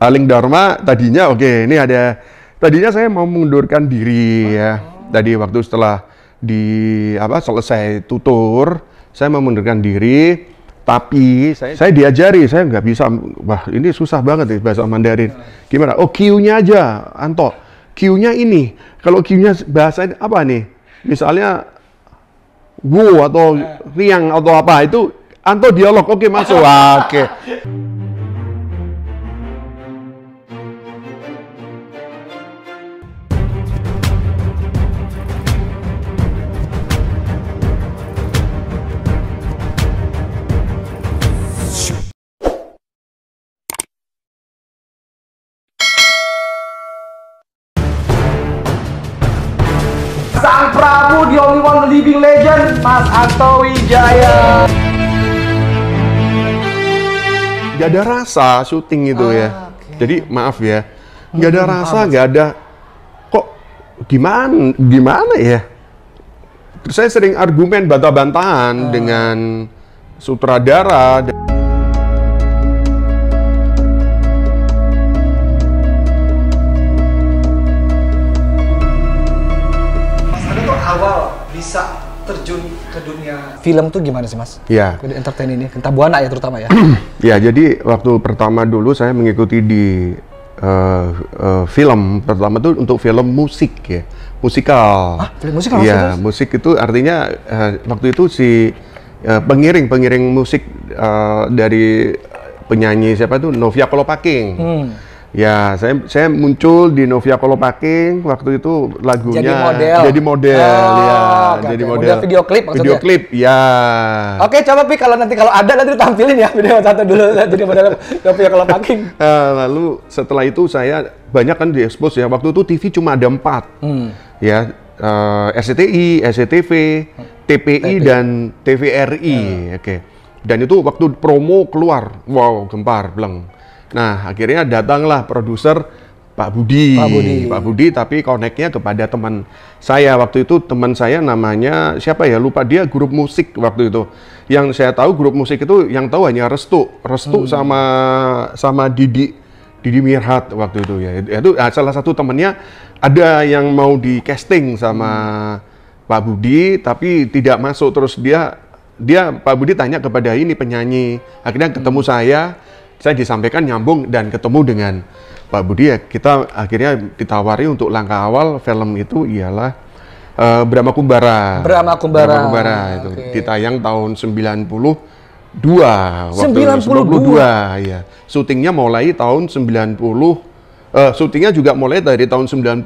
Aling Dharma tadinya oke okay, ini ada tadinya saya mau mengundurkan diri ya tadi waktu setelah di apa selesai tutur saya mau mengundurkan diri tapi saya, saya diajari saya nggak bisa wah ini susah banget nih bahasa Mandarin gimana oh Q-nya aja Anto Q-nya ini kalau Q-nya bahasa apa nih misalnya Wu atau Riang atau apa itu Anto dialog oke okay, masuk oke okay. Tanto Wijaya. Gak ada rasa syuting itu ya. ah, ya. Okay. Jadi maaf ya, Gak ada hmm, rasa, gak ada kok gimana gimana ya. Terus saya sering argumen bantah-bantahan ah. dengan sutradara. bisa terjun ke dunia film tuh gimana sih mas? Iya. Yeah. Entertain ini, buana ya terutama ya. Iya, jadi waktu pertama dulu saya mengikuti di uh, uh, film pertama tuh untuk film musik ya musikal. Ah, film musikal? Iya, musik itu artinya uh, waktu itu si pengiring pengiring pengiring musik uh, dari penyanyi siapa tuh Novia Kolopaking. Hmm Ya, saya saya muncul di Novia Kolopaking waktu itu lagunya jadi model. Jadi model, oh, ya. Okay, jadi okay. model. Model video klip maksudnya. Video klip, ya. Oke, okay, coba Pi kalau nanti kalau ada nanti tampilin ya video satu dulu jadi model Novia Kolopaking. Uh, eh, lalu setelah itu saya banyak kan diekspos ya. Waktu itu TV cuma ada empat, hmm. ya. Uh, eh, SCTI, SCTV, hmm. TPI, TPI. dan TVRI, hmm. oke. Okay. Dan itu waktu promo keluar, wow, gempar, beleng Nah, akhirnya datanglah produser Pak Budi. Pak Budi. Pak Budi tapi koneknya kepada teman saya waktu itu teman saya namanya siapa ya lupa dia grup musik waktu itu. Yang saya tahu grup musik itu yang tahu hanya Restu, Restu hmm. sama sama Didi Didi Mirhat waktu itu ya. Itu ah, salah satu temannya ada yang mau di casting sama hmm. Pak Budi tapi tidak masuk terus dia dia Pak Budi tanya kepada ini penyanyi. Akhirnya ketemu hmm. saya saya disampaikan nyambung dan ketemu dengan Pak Budi ya kita akhirnya ditawari untuk langkah awal film itu ialah uh, Brahma Kumbara. Brahma Kumbara. Brahma Kumbara itu okay. ditayang tahun 92. 92 ya. Syutingnya mulai tahun 90 uh, eh, syutingnya juga mulai dari tahun 91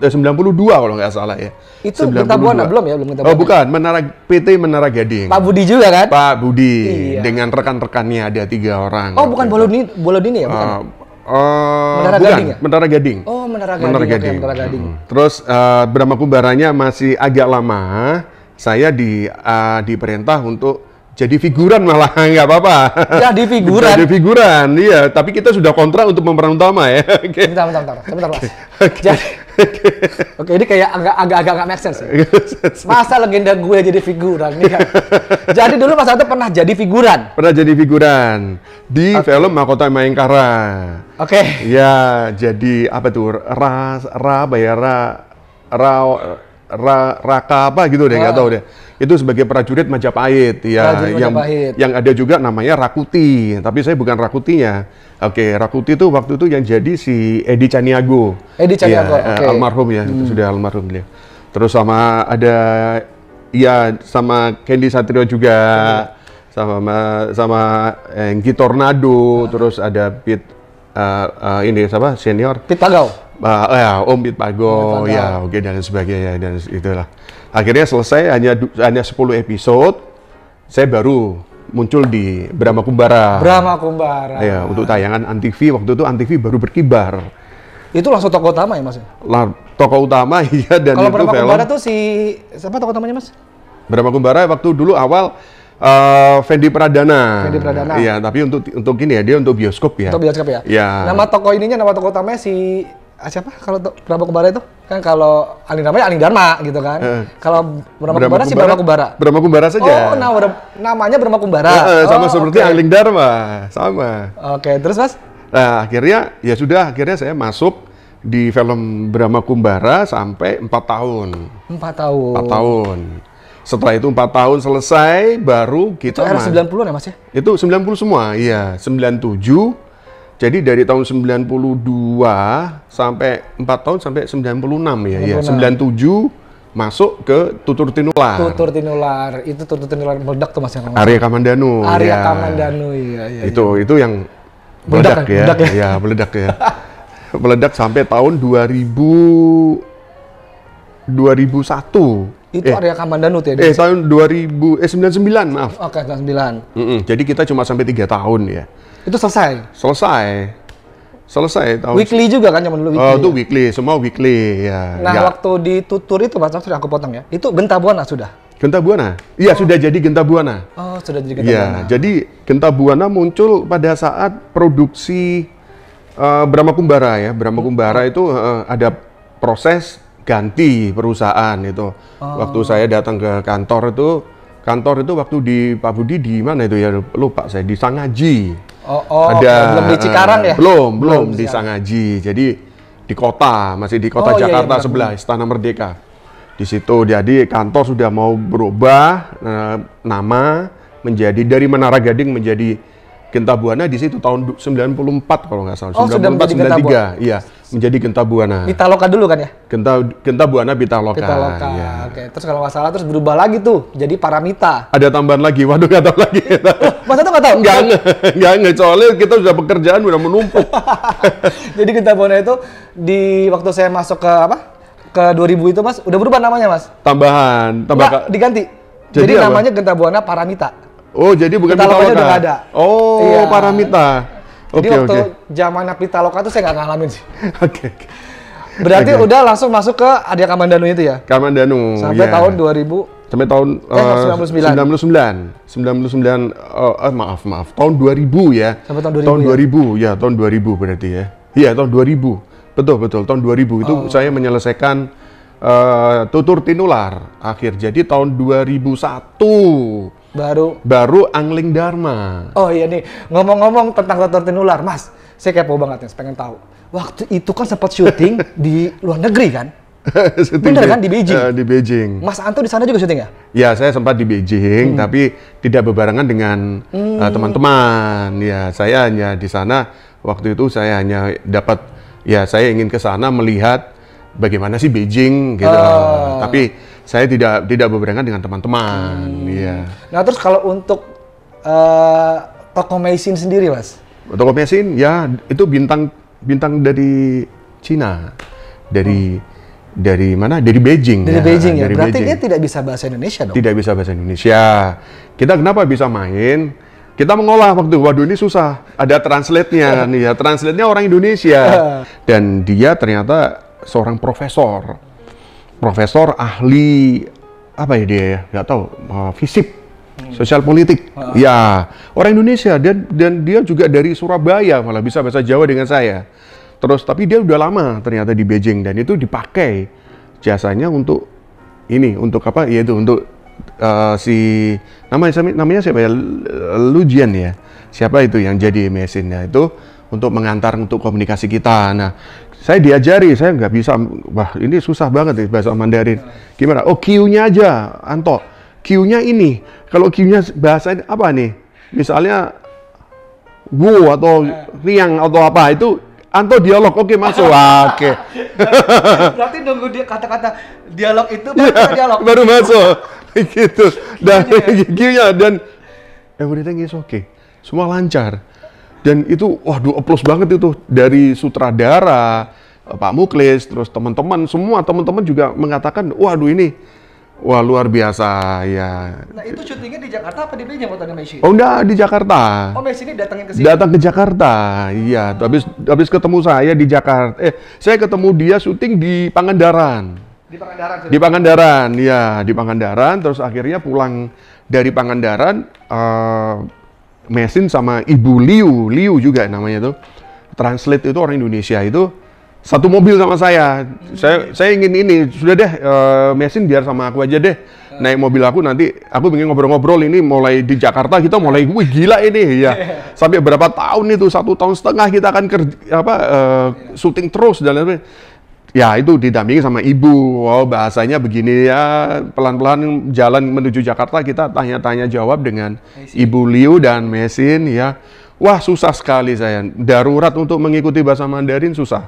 eh, 92 kalau nggak salah ya. Itu 92. Genta belum ya, belum Genta Oh, bukan, Menara PT Menara Gading. Pak Budi juga kan? Pak Budi iya. dengan rekan-rekannya ada tiga orang. Oh, bukan Bolodini, Bolodini ya, bukan. Uh, Uh, Menara bukan, Gading ya? Menara Gading. Oh, Menara Gading. Menara Gading. Okay, Menara Gading. Hmm. Terus uh, eh, Brahma Kumbaranya masih agak lama. Saya di uh, diperintah untuk jadi figuran malah nggak apa-apa. Jadi figuran. Jadi figuran, iya. Tapi kita sudah kontrak untuk pemeran utama ya. Okay. Bentar, bentar, bentar, Sebentar, mas. Okay. Jadi, oke, okay, ini kayak agak agak agak nggak make sense. Ya? Masa legenda gue jadi figuran? Nih, iya. kan? jadi dulu Mas itu pernah jadi figuran. Pernah jadi figuran di okay. film Makota Maingkara. Oke. Okay. Ya, jadi apa tuh? Ra, ra, bayar ra, ra, Ra, apa gitu deh nggak ah. tahu deh itu sebagai prajurit Majapahit ya prajurit yang Majapahit. yang ada juga namanya Rakuti tapi saya bukan Rakutinya oke Rakuti itu waktu itu yang jadi si Edi Caniago Edi Caniago ya, okay. almarhum ya hmm. sudah almarhum dia terus sama ada ya sama Kendi Satrio juga hmm. sama sama eh, Enggi Tornado hmm. terus ada Pit uh, uh, ini siapa senior Pit Tagau uh, ya Om Bit Pago, ya oke okay, dan sebagainya dan itulah. Akhirnya selesai hanya hanya 10 episode, saya baru muncul di Brahma Kumbara. Brahma Kumbara. Ya untuk tayangan Antv waktu itu Antv baru berkibar. Itu langsung tokoh utama ya mas? Lah, tokoh utama iya dan Kalau Brahma film. Kumbara tuh si siapa tokoh utamanya mas? Brahma Kumbara waktu dulu awal Uh, Fendi Pradana. Fendi Pradana. Iya, tapi untuk untuk ini ya, dia untuk bioskop ya. Untuk bioskop ya. Iya. Nama toko ininya, nama toko utamanya si Ah, siapa kalau Brahma kumbara itu kan kalau Aling namanya ya Aling Dharma gitu kan. Uh, kalau Brahma, kumbara sih Brahma kumbara. Brahma kumbara saja. Oh, nah, namanya Brahma kumbara. Uh, eh, uh, eh, sama oh, seperti okay. Aling Dharma, sama. Oke, okay, terus Mas? Nah, akhirnya ya sudah akhirnya saya masuk di film Brahma Kumbara sampai 4 tahun. 4 tahun. 4 tahun. Setelah itu 4 tahun selesai baru kita Itu era 90-an ya Mas ya? Itu 90 semua. Iya, 97 jadi dari tahun 92 sampai 4 tahun sampai 96 ya, ya 97 masuk ke tutur tinular. Tutur tinular itu tutur tinular meledak tuh mas yang Arya Kamandanu. Arya ya. Kamandanu iya, iya. Itu ya. itu yang meledak, meledak kan? ya. Meledak ya. ya meledak ya. meledak sampai tahun 2000 2001 itu eh, area danut ya? Eh, tahun 2000, eh 99 maaf. Oh, oke, okay, 99. Mm -mm, jadi kita cuma sampai 3 tahun ya. Itu selesai? Selesai. Selesai tahun. Weekly juga kan zaman dulu oh, weekly. Oh, itu ya? weekly, semua weekly ya. Nah, ya. waktu di tutur itu Mas, sorry aku potong ya. Itu Genta Buana sudah. Genta Buana? Iya, oh. sudah jadi Genta Buana. Oh, sudah jadi Genta ya, Buana. jadi Genta Buana muncul pada saat produksi uh, eh, Brahma Kumbara ya. Brahma Kumbara hmm. itu uh, ada proses ganti perusahaan itu. Oh. Waktu saya datang ke kantor itu, kantor itu waktu di Pak Budi di mana itu ya lupa saya di Sangaji. Oh, oh ada belum di Cikarang ya? Belum, belum, di Sangaji. Jadi di kota, masih di kota oh, Jakarta iya, iya, sebelah Istana Merdeka. Di situ jadi kantor sudah mau berubah eh, nama menjadi dari Menara Gading menjadi Genta di situ tahun 94 kalau nggak salah. Oh, 94 93. Iya menjadi Genta Buana. loka dulu kan ya? Genta Genta Buana Pitaloka. Pitaloka. Ya. Oke. Terus kalau nggak salah terus berubah lagi tuh jadi Paramita. Ada tambahan lagi. Waduh nggak tahu lagi. Eh, eh, masa tuh nggak tahu? Enggak, nggak nggak soalnya kita sudah pekerjaan sudah menumpuk. jadi Genta Buana itu di waktu saya masuk ke apa? Ke 2000 itu mas, udah berubah namanya mas? Tambahan. Tambah nggak, diganti. Jadi, jadi namanya Genta Buana Paramita. Oh, jadi bukan Pitaloka. Pitaloka. Oh, iya. Paramita. Jadi okay, waktu okay. Pita Napita Loka tuh saya nggak ngalamin sih. Oke. okay, Berarti okay. udah langsung masuk ke Adia Kamandanu itu ya? Kamandanu. Sampai yeah. tahun 2000 sampai tahun eh, 99 99 99 uh, eh, maaf maaf tahun 2000 ya sampai tahun 2000 tahun 2000 ya, ya tahun 2000 berarti ya iya tahun 2000 betul betul tahun 2000 itu oh. saya menyelesaikan uh, tutur tinular akhir jadi tahun 2001 Baru. Baru angling dharma. Oh iya nih, ngomong-ngomong tentang dokter tinular, Mas, saya kepo banget nih, pengen tahu. Waktu itu kan sempat syuting di luar negeri kan? Bener kan di Beijing? Uh, di Beijing. Mas Anto di sana juga syuting ya? Ya, saya sempat di Beijing, hmm. tapi tidak berbarengan dengan eh, hmm. teman-teman. Hmm. Uh, ya, saya hanya di sana waktu itu saya hanya dapat ya saya ingin ke sana melihat bagaimana sih Beijing gitu. Uh. Tapi saya tidak tidak berbarengan dengan teman-teman. Hmm. Iya. Nah terus kalau untuk uh, toko mesin sendiri mas? Toko mesin ya itu bintang bintang dari Cina dari hmm dari mana? Dari Beijing. Dari ya. Beijing ya. Dari Berarti Beijing. dia tidak bisa bahasa Indonesia dong. Tidak bisa bahasa Indonesia. Kita kenapa bisa main? Kita mengolah waktu waduh ini susah. Ada translate-nya nih. ya. Translate-nya orang Indonesia. Dan dia ternyata seorang profesor profesor ahli apa ya dia ya nggak tahu uh, fisip hmm. sosial politik uh. ya orang Indonesia dan dan dia juga dari Surabaya malah bisa bahasa Jawa dengan saya terus tapi dia udah lama ternyata di Beijing dan itu dipakai jasanya untuk ini untuk apa ya itu untuk uh, si namanya namanya siapa ya Lujian ya siapa itu yang jadi mesinnya itu untuk mengantar untuk komunikasi kita nah saya diajari, saya nggak bisa, wah ini susah banget nih bahasa Mandarin. Gimana? Oh Q-nya aja, Anto. Q-nya ini. Kalau Q-nya bahasa apa nih? Misalnya Wu atau Riang atau apa itu Anto dialog, oke okay, masuk, oke. Okay. Berarti nunggu dia kata-kata dialog itu baru yeah, dialog. Baru masuk, gitu. Dan iya, iya. Q-nya dan everything is okay, semua lancar dan itu waduh aplos banget itu dari sutradara eh, Pak Muklis terus teman-teman semua teman-teman juga mengatakan waduh ini wah luar biasa ya nah itu syutingnya di Jakarta apa di Beijing animation oh enggak di Jakarta oh Messi ini datangin ke sini datang ke Jakarta iya hmm. habis habis ketemu saya di Jakarta eh saya ketemu dia syuting di Pangandaran di Pangandaran sudah. di Pangandaran iya di Pangandaran terus akhirnya pulang dari Pangandaran uh, Mesin sama Ibu Liu, Liu juga namanya tuh. Translate itu orang Indonesia itu satu mobil sama saya. Hmm. Saya saya ingin ini sudah deh uh, mesin biar sama aku aja deh. Hmm. Naik mobil aku nanti aku ingin ngobrol-ngobrol ini mulai di Jakarta kita mulai gue gila ini ya. Sampai berapa tahun itu satu tahun setengah kita akan kerja apa uh, syuting terus dan lain-lain Ya itu didampingi sama ibu, wow oh, bahasanya begini ya, pelan-pelan jalan menuju Jakarta kita tanya-tanya jawab dengan ibu Liu dan Mesin ya. Wah susah sekali saya, darurat untuk mengikuti bahasa Mandarin susah.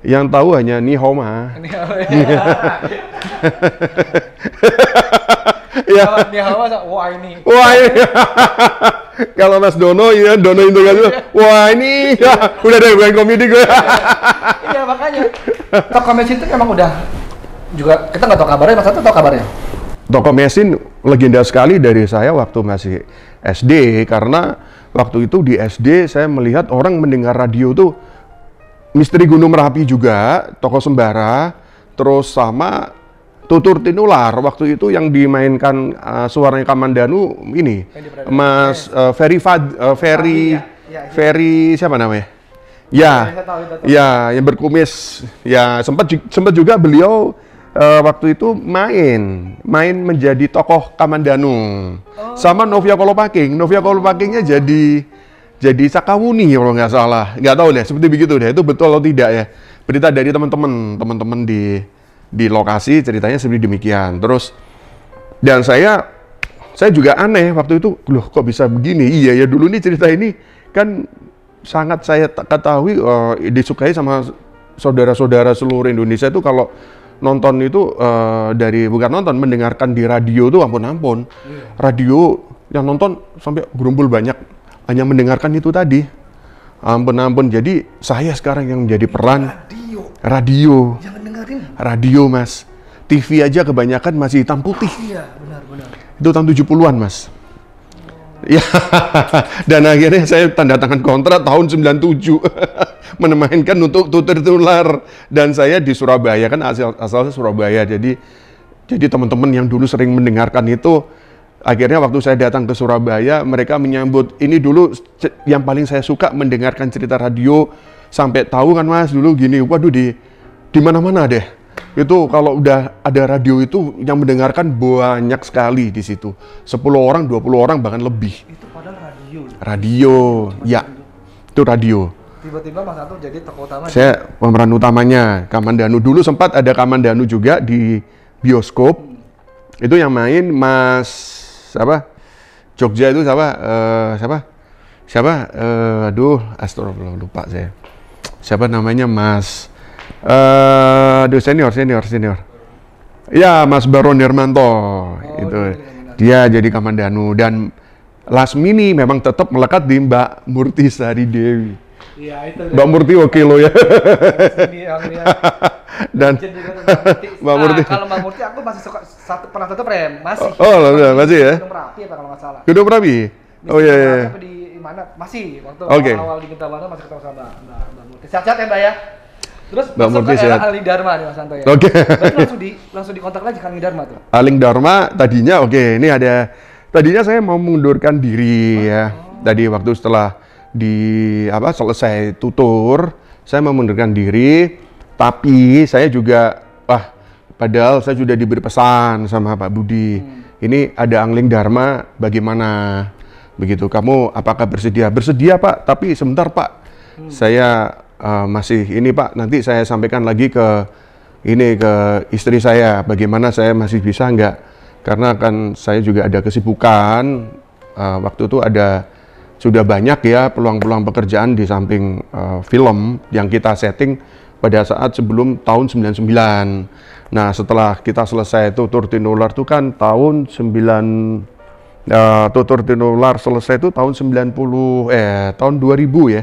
Yang tahu hanya Nihoma. ya. ya. wah ini. Wah ini. Kalau Mas Dono ya Dono itu Indonesia, wah ini ya, udah deh bukan komedi gue. Iya makanya toko mesin itu emang udah juga kita nggak tahu kabarnya mas itu tahu kabarnya toko mesin legenda sekali dari saya waktu masih SD karena waktu itu di SD saya melihat orang mendengar radio tuh misteri Gunung Merapi juga toko sembara terus sama tutur tinular waktu itu yang dimainkan uh, suaranya Kamandanu ini Mas uh, Ferry Fad, uh, Ferry Ferry siapa namanya Ya, iya, iya, ya, yang berkumis. Ya, sempat sempat juga beliau uh, waktu itu main, main menjadi tokoh Kamandanu. Oh. Sama Novia Kolopaking. Novia Kolopakingnya oh. jadi jadi Sakawuni kalau nggak salah. Nggak tahu deh, seperti begitu deh. Itu betul atau tidak ya? Berita dari teman-teman, teman-teman di di lokasi ceritanya seperti demikian. Terus dan saya saya juga aneh waktu itu, loh kok bisa begini? Iya ya dulu nih cerita ini kan sangat saya ketahui uh, disukai sama saudara-saudara seluruh Indonesia itu kalau nonton itu uh, dari bukan nonton mendengarkan di radio itu ampun ampun yeah. radio yang nonton sampai gerumbul banyak hanya mendengarkan itu tadi ampun ampun jadi saya sekarang yang menjadi peran radio radio dengerin. radio mas TV aja kebanyakan masih hitam putih ah, iya benar benar itu tahun 70-an mas Ya, dan akhirnya saya tanda tangan kontrak tahun 97 menemainkan untuk tutur tular dan saya di Surabaya kan asal asalnya Surabaya jadi jadi teman-teman yang dulu sering mendengarkan itu akhirnya waktu saya datang ke Surabaya mereka menyambut ini dulu yang paling saya suka mendengarkan cerita radio sampai tahu kan Mas dulu gini waduh di di mana-mana deh itu kalau udah ada radio itu yang mendengarkan banyak sekali di situ. 10 orang, 20 orang bahkan lebih. Itu padahal radio. Radio. Cuma ya. Radio. Itu radio. Tiba-tiba Mas Anto jadi tokoh utama. Saya pemeran utamanya Kamandanu. Dulu sempat ada Kamandanu juga di bioskop. Hmm. Itu yang main Mas siapa? Jogja itu siapa? Uh, siapa? Siapa? Uh, aduh, astro lupa saya. Siapa namanya Mas eh uh, senior senior senior ya Mas Baron Hermanto oh, itu dia, iya, iya. dia jadi Kamandanu dan Lasmini memang tetap melekat di Mbak Murti Sari Dewi iya, itu Mbak Murti oke okay lo ya dan Mbak Murti nah, kalau Mbak Murti aku masih suka satu pernah tetap rem masih oh, oh masih, ya Gedung Merapi apa kalau nggak salah Gedung oh iya iya, iya. mana masih waktu okay. awal, awal di Gentawana masih ketemu sama Mbak Mbak Murti sehat-sehat ya Mbak ya Terus Bang Murti sehat. Ali Dharma nih Mas Anto ya. Oke. Okay. langsung di langsung dikontak lagi kan Dharma tuh. Ali Dharma tadinya oke, okay, ini ada tadinya saya mau mengundurkan diri oh. ya. Tadi waktu setelah di apa selesai tutur, saya mau mengundurkan diri, tapi saya juga wah padahal saya sudah diberi pesan sama Pak Budi. Hmm. Ini ada angling Dharma bagaimana? Begitu. Kamu apakah bersedia? Bersedia, Pak. Tapi sebentar, Pak. Hmm. Saya Eh, masih ini Pak, nanti saya sampaikan lagi ke ini ke istri saya, bagaimana saya masih bisa enggak Karena kan saya juga ada kesibukan, uh, waktu itu ada sudah banyak ya peluang-peluang pekerjaan di samping uh, film yang kita setting pada saat sebelum tahun 99. Nah, setelah kita selesai itu Tour Tinular itu kan tahun 9 uh, selesai itu tahun 90 eh tahun 2000 ya.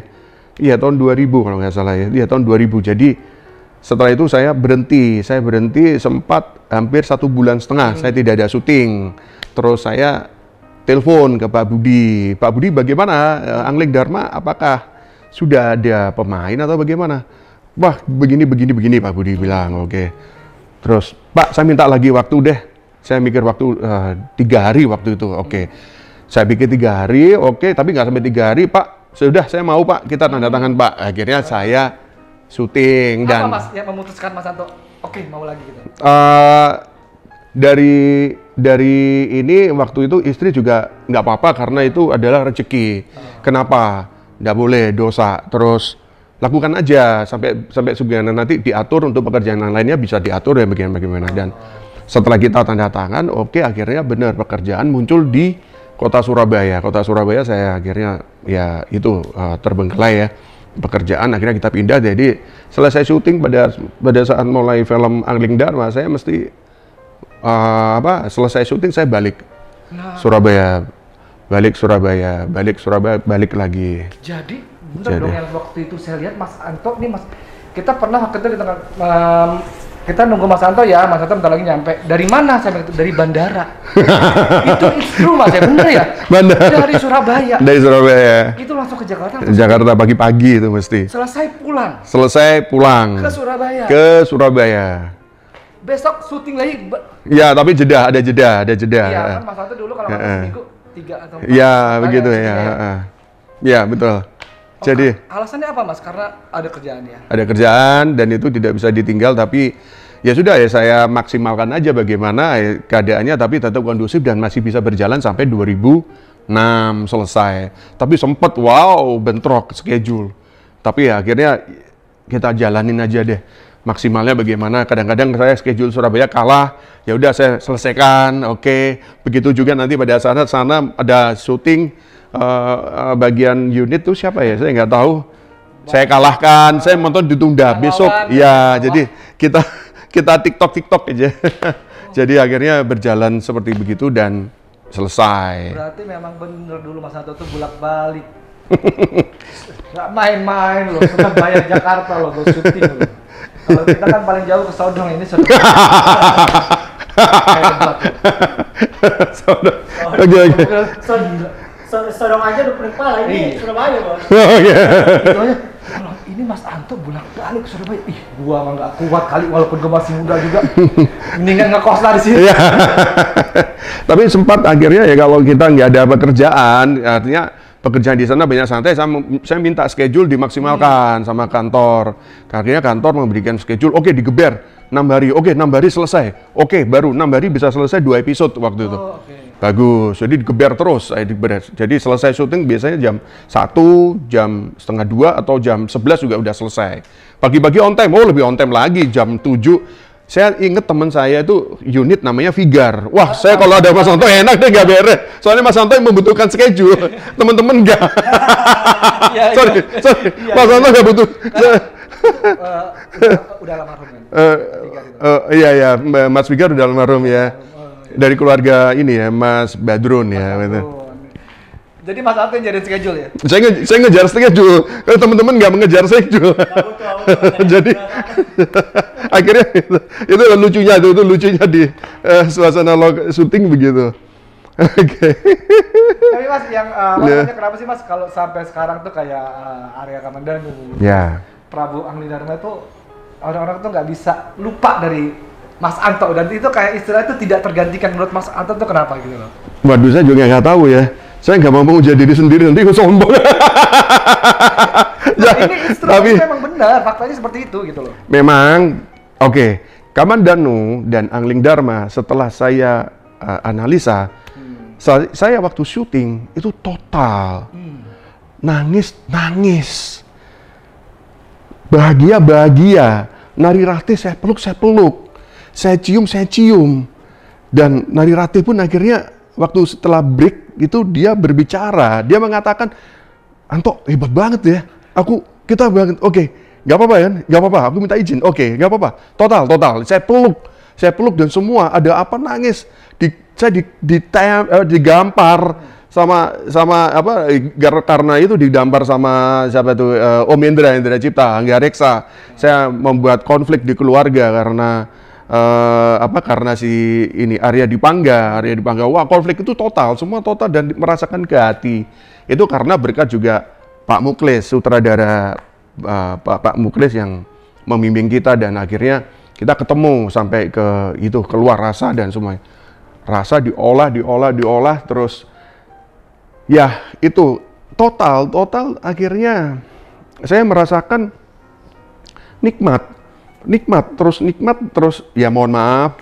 Iya tahun 2000 kalau nggak salah ya. Iya tahun 2000. Jadi setelah itu saya berhenti. Saya berhenti sempat hampir satu bulan setengah. Hmm. Saya tidak ada syuting. Terus saya telepon ke Pak Budi. Pak Budi bagaimana? Eh, Angling Dharma apakah sudah ada pemain atau bagaimana? Wah begini begini begini Pak Budi bilang. Oke. Okay. Terus Pak saya minta lagi waktu deh. Saya mikir waktu uh, tiga hari waktu itu. Oke. Okay. Saya pikir tiga hari. Oke. Okay. Tapi nggak sampai tiga hari Pak sudah saya mau pak kita tanda tangan pak akhirnya saya syuting apa dan mas yang memutuskan mas Anto oke mau lagi gitu uh, dari dari ini waktu itu istri juga nggak apa-apa karena itu adalah rezeki oh. kenapa nggak boleh dosa terus lakukan aja sampai sampai sebagaimana nanti diatur untuk pekerjaan yang lainnya bisa diatur ya bagaimana bagaimana dan oh. setelah kita tanda tangan oke okay, akhirnya benar pekerjaan muncul di kota Surabaya. Kota Surabaya saya akhirnya ya itu uh, terbengkelai ya pekerjaan akhirnya kita pindah jadi selesai syuting pada pada saat mulai film Angling Dharma saya mesti uh, apa selesai syuting saya balik nah. Surabaya balik Surabaya balik Surabaya balik lagi jadi bener jadi. dong yang waktu itu saya lihat Mas Anto nih Mas kita pernah ketemu di tengah um, kita nunggu Mas Anto ya, Mas Anto bentar lagi nyampe. Dari mana saya itu? Dari bandara. itu itu Mas ya, bener ya? Bandara. Dari Surabaya. Dari Surabaya. Ya. Itu langsung ke Jakarta. Langsung Jakarta pagi-pagi itu mesti. Selesai pulang. Selesai pulang. Ke Surabaya. Ke Surabaya. Besok syuting lagi. Ya tapi jeda, ada jeda, ada jeda. Iya, kan Mas Anto dulu kalau ya, seminggu tiga atau iya, empat. Iya, begitu ya. ya. Iya, ya. ya, betul. Jadi alasannya apa Mas? Karena ada kerjaan ya. Ada kerjaan dan itu tidak bisa ditinggal tapi ya sudah ya saya maksimalkan aja bagaimana eh, keadaannya tapi tetap kondusif dan masih bisa berjalan sampai 2006 selesai. Tapi sempat wow bentrok schedule. Tapi ya akhirnya kita jalanin aja deh maksimalnya bagaimana. Kadang-kadang saya schedule Surabaya kalah, ya udah saya selesaikan, oke. Okay. Begitu juga nanti pada saat sana ada syuting Eh, eh, bagian unit tuh siapa ya? Saya nggak tahu. Saya kalahkan, saya nonton ditunda besok. ya jadi kita kita TikTok TikTok aja. jadi akhirnya berjalan seperti begitu dan selesai. Berarti memang benar dulu Mas Anto tuh bolak-balik. Gak main-main loh, sudah bayar Jakarta loh, gue syuting loh. Kalau kita kan paling jauh ke Sodong ini Sodong. Sodong. Oke, oke. Sodong sodong aja udah pening kepala, ini iya. Surabaya bos. Oh iya. Yeah. ini Mas Anto bulan balik ke Surabaya. Ih, gua mah nggak kuat kali walaupun gua masih muda juga. Mendingan ngekos lah di sini. Iya. Tapi sempat akhirnya ya kalau kita nggak ada pekerjaan, artinya pekerjaan di sana banyak santai saya, saya minta schedule dimaksimalkan hmm. sama kantor akhirnya kantor memberikan schedule oke digeber enam hari. Oke, okay, enam hari selesai. Oke, baru enam hari bisa selesai dua episode waktu oh, itu. Okay. Bagus. Jadi digeber terus, Jadi selesai syuting biasanya jam satu, jam setengah dua atau jam sebelas juga udah selesai. Pagi-pagi on time, oh lebih on time lagi jam tujuh. Saya inget teman saya itu unit namanya Vigar. Wah, saya kalau ada Mas Anto enak deh nggak beres. Soalnya Mas Anto yang membutuhkan schedule, temen teman nggak. Ya, sorry, ya. sorry. Ya, Mas Anto nggak butuh uh, udah, udah almarhum Uh, uh, iya iya, Mas Fikar udah lama room ya. Eh, Dari keluarga ini ya, Mas Badrun ya, Mas ya. Jadi Mas Alvin jadi schedule ya? Saya nge saya ngejar schedule, Kalau teman-teman nggak mengejar schedule. jadi akhirnya itu, itu lucunya itu, itu lucunya di uh, suasana log syuting begitu. Oke. Okay. Tapi Mas yang uh, yeah. Ya. kenapa sih Mas kalau sampai sekarang tuh kayak uh, area Kamandanu? Ya. Yeah Prabu Angli Dharma itu orang-orang tuh nggak bisa lupa dari Mas Anto dan itu kayak istilah itu tidak tergantikan menurut Mas Anto tuh kenapa gitu loh? Waduh saya juga nggak tahu ya. Saya nggak mampu menjadi diri sendiri nanti gue sombong. nah, ini ya, tapi memang benar faktanya seperti itu gitu loh. Memang oke. Okay. Kaman Danu dan Angling Dharma setelah saya uh, analisa hmm. saya, waktu syuting itu total hmm. nangis nangis bahagia bahagia nari ratih saya peluk saya peluk saya cium saya cium dan nari ratih pun akhirnya waktu setelah break itu dia berbicara dia mengatakan Anto hebat banget ya aku kita banget oke okay, nggak apa-apa ya nggak apa-apa aku minta izin oke okay, nggak apa-apa total total saya peluk saya peluk dan semua ada apa nangis di, saya di, di, di, di, eh, digampar sama sama apa karena itu didampar sama siapa itu uh, Om Indra Indra Cipta Angga Reksa hmm. saya membuat konflik di keluarga karena uh, apa karena si ini Arya Dipangga Arya Dipangga wah konflik itu total semua total dan merasakan ke hati itu karena berkat juga Pak Muklis sutradara uh, Pak Pak Muklis yang memimpin kita dan akhirnya kita ketemu sampai ke itu keluar rasa dan semua rasa diolah diolah diolah terus ya itu total total akhirnya saya merasakan nikmat nikmat terus nikmat terus ya mohon maaf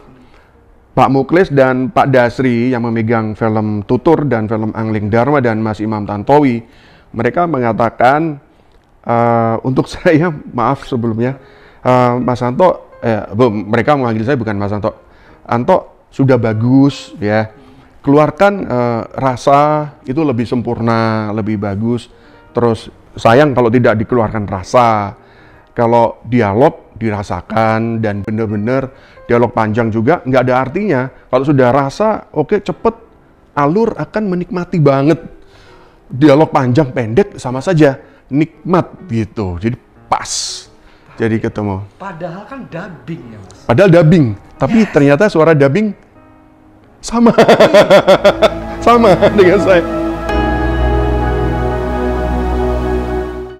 Pak Muklis dan Pak Dasri yang memegang film Tutur dan film Angling Dharma dan Mas Imam Tantowi mereka mengatakan uh, untuk saya maaf sebelumnya uh, Mas Anto eh, mereka memanggil saya bukan Mas Anto Anto sudah bagus ya keluarkan uh, rasa itu lebih sempurna, lebih bagus. Terus sayang kalau tidak dikeluarkan rasa. Kalau dialog dirasakan dan benar-benar dialog panjang juga nggak ada artinya. Kalau sudah rasa, oke okay, cepet alur akan menikmati banget. Dialog panjang pendek sama saja nikmat gitu. Jadi pas. Jadi ketemu. Padahal kan dubbing ya mas. Padahal dubbing, tapi yes. ternyata suara dubbing sama sama dengan saya